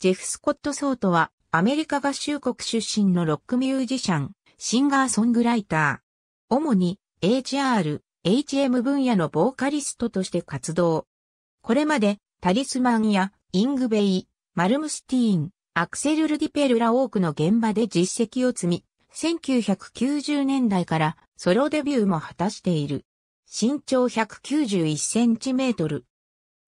ジェフ・スコット・ソートは、アメリカ合衆国出身のロックミュージシャン、シンガーソングライター。主に HR、HM 分野のボーカリストとして活動。これまで、タリスマンやイングベイ、マルムスティーン、アクセル・ルディペルら多くの現場で実績を積み、1990年代からソロデビューも果たしている。身長191センチメートル。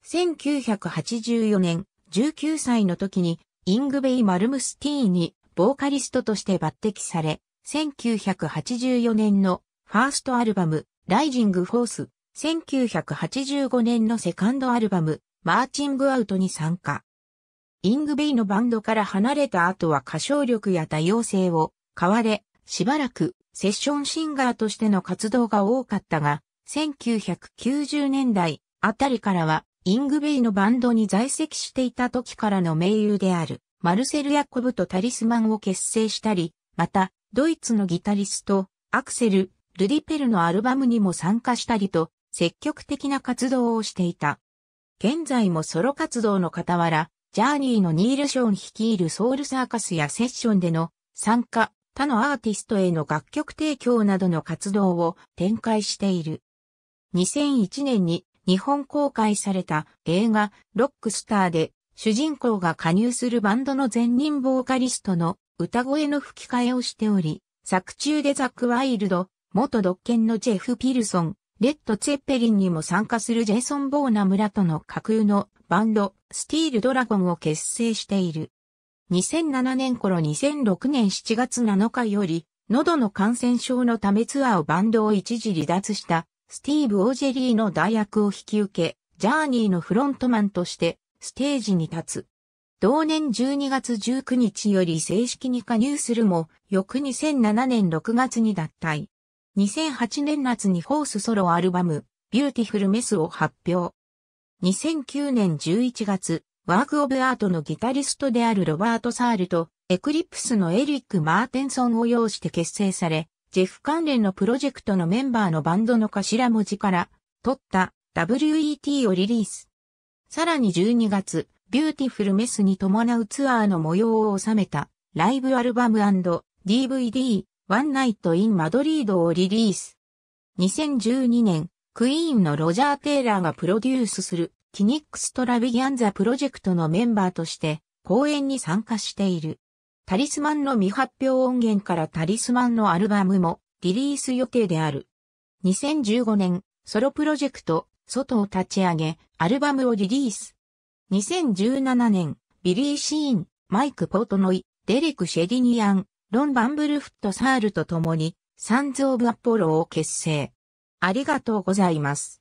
1984年、19歳の時にイングベイ・マルムスティーンにボーカリストとして抜擢され、1984年のファーストアルバム、ライジング・フォース、1985年のセカンドアルバム、マーチング・アウトに参加。イングベイのバンドから離れた後は歌唱力や多様性を買われ、しばらくセッションシンガーとしての活動が多かったが、1990年代あたりからはイングベイのバンドに在籍していた時からの盟友である、マルセル・ヤコブとタリスマンを結成したり、また、ドイツのギタリスト、アクセル、ルディペルのアルバムにも参加したりと、積極的な活動をしていた。現在もソロ活動の傍ら、ジャーニーのニール・ショーン率いるソウルサーカスやセッションでの参加、他のアーティストへの楽曲提供などの活動を展開している。2001年に日本公開された映画ロックスターで主人公が加入するバンドの前任ボーカリストの歌声の吹き替えをしており、作中でザック・ワイルド、元独権のジェフ・ピルソン、レッド・ツェッペリンにも参加するジェイソン・ボーナ村との架空のバンド、スティール・ドラゴンを結成している。2007年頃2006年7月7日より、喉の感染症のためツアーをバンドを一時離脱したスティーブ・オージェリーの代役を引き受け、ジャーニーのフロントマンとしてステージに立つ。同年12月19日より正式に加入するも、翌2007年6月に脱退。2008年夏にホースソロアルバム、ビューティフルメスを発表。2009年11月、ワークオブアートのギタリストであるロバート・サールと、エクリプスのエリック・マーテンソンを擁して結成され、ジェフ関連のプロジェクトのメンバーのバンドの頭文字から取った WET をリリース。さらに12月、ビューティフルメスに伴うツアーの模様を収めたライブアルバム &DVD ワンナイトインマドリードをリリース。2012年、クイーンのロジャー・テイラーがプロデュースするキニックストラビギャンザプロジェクトのメンバーとして公演に参加している。タリスマンの未発表音源からタリスマンのアルバムもリリース予定である。2015年、ソロプロジェクト、外を立ち上げ、アルバムをリリース。2017年、ビリー・シーン、マイク・ポートノイ、デレク・シェディニアン、ロン・バンブルフット・サールと共に、サンズ・オブ・アポロを結成。ありがとうございます。